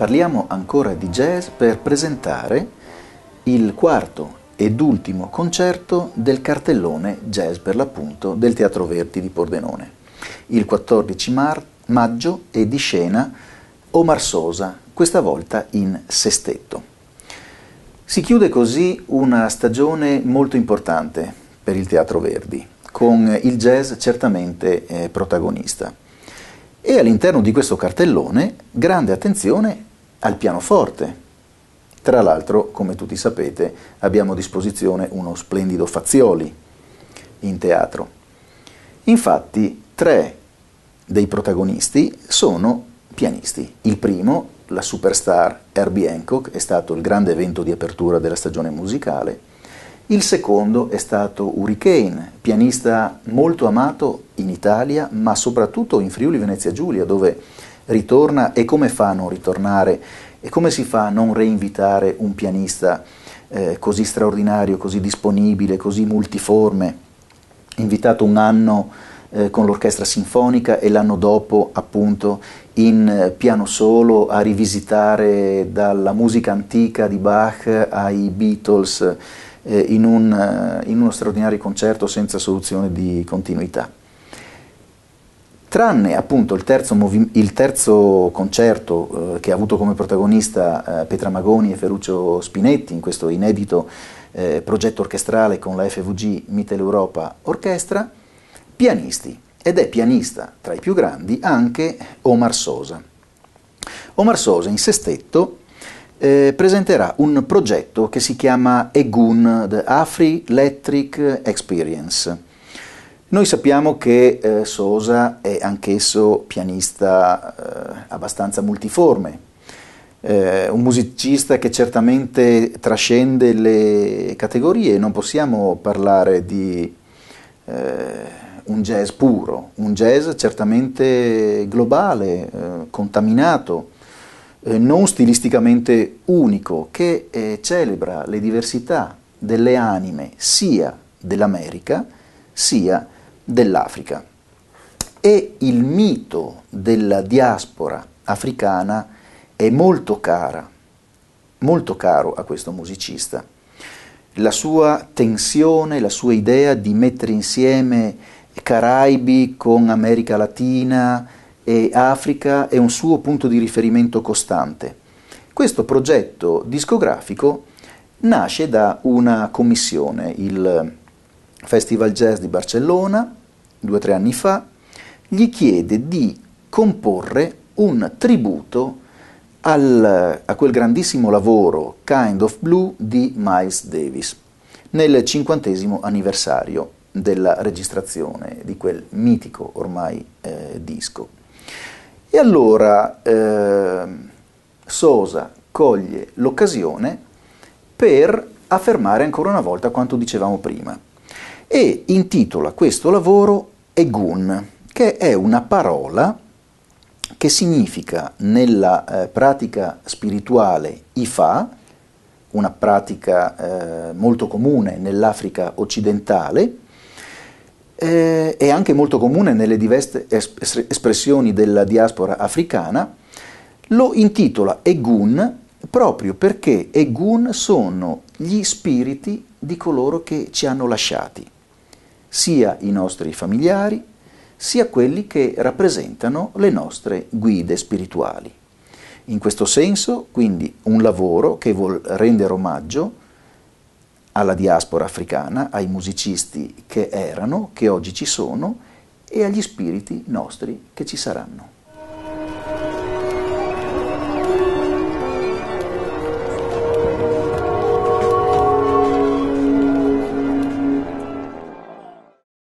Parliamo ancora di jazz per presentare il quarto ed ultimo concerto del cartellone jazz per l'appunto del Teatro Verdi di Pordenone. Il 14 mar- maggio è di scena Omar Sosa, questa volta in sestetto. Si chiude così una stagione molto importante per il Teatro Verdi, con il jazz certamente eh, protagonista. E all'interno di questo cartellone grande attenzione al pianoforte. Tra l'altro, come tutti sapete, abbiamo a disposizione uno splendido Fazioli in teatro. Infatti, tre dei protagonisti sono pianisti. Il primo, la superstar Herbie Hancock, è stato il grande evento di apertura della stagione musicale. Il secondo è stato Hurricane, pianista molto amato in Italia, ma soprattutto in Friuli Venezia Giulia, dove ritorna e come fa a non ritornare e come si fa a non reinvitare un pianista eh, così straordinario, così disponibile, così multiforme, invitato un anno eh, con l'orchestra sinfonica e l'anno dopo appunto in eh, piano solo a rivisitare dalla musica antica di Bach ai Beatles eh, in, un, eh, in uno straordinario concerto senza soluzione di continuità tranne appunto il terzo, movi- il terzo concerto eh, che ha avuto come protagonista eh, Petra Magoni e Ferruccio Spinetti in questo inedito eh, progetto orchestrale con la FVG Mitteleuropa Orchestra, pianisti ed è pianista tra i più grandi anche Omar Sosa. Omar Sosa in sestetto eh, presenterà un progetto che si chiama Egun The Afri Electric Experience noi sappiamo che eh, Sosa è anch'esso pianista eh, abbastanza multiforme, eh, un musicista che certamente trascende le categorie, non possiamo parlare di eh, un jazz puro, un jazz certamente globale, eh, contaminato, eh, non stilisticamente unico, che celebra le diversità delle anime sia dell'America sia dell'Africa e il mito della diaspora africana è molto, cara, molto caro a questo musicista. La sua tensione, la sua idea di mettere insieme Caraibi con America Latina e Africa è un suo punto di riferimento costante. Questo progetto discografico nasce da una commissione, il Festival Jazz di Barcellona, due o tre anni fa, gli chiede di comporre un tributo al, a quel grandissimo lavoro Kind of Blue di Miles Davis nel cinquantesimo anniversario della registrazione di quel mitico ormai eh, disco. E allora eh, Sosa coglie l'occasione per affermare ancora una volta quanto dicevamo prima, e intitola questo lavoro Egun, che è una parola che significa nella eh, pratica spirituale Ifa, una pratica eh, molto comune nell'Africa occidentale, eh, è anche molto comune nelle diverse es- espressioni della diaspora africana, lo intitola Egun proprio perché Egun sono gli spiriti di coloro che ci hanno lasciati sia i nostri familiari, sia quelli che rappresentano le nostre guide spirituali. In questo senso, quindi, un lavoro che vuol rendere omaggio alla diaspora africana, ai musicisti che erano, che oggi ci sono e agli spiriti nostri che ci saranno.